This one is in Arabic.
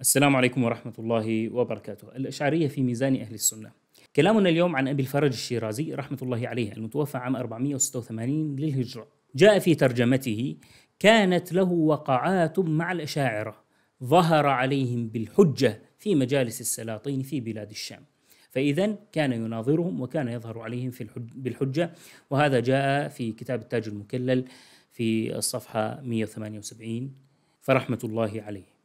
السلام عليكم ورحمة الله وبركاته الأشعرية في ميزان أهل السنة كلامنا اليوم عن أبي الفرج الشيرازي رحمة الله عليه المتوفى عام 486 للهجرة جاء في ترجمته كانت له وقعات مع الأشاعرة ظهر عليهم بالحجة في مجالس السلاطين في بلاد الشام فإذا كان يناظرهم وكان يظهر عليهم في الحج بالحجة وهذا جاء في كتاب التاج المكلل في الصفحة 178 فرحمة الله عليه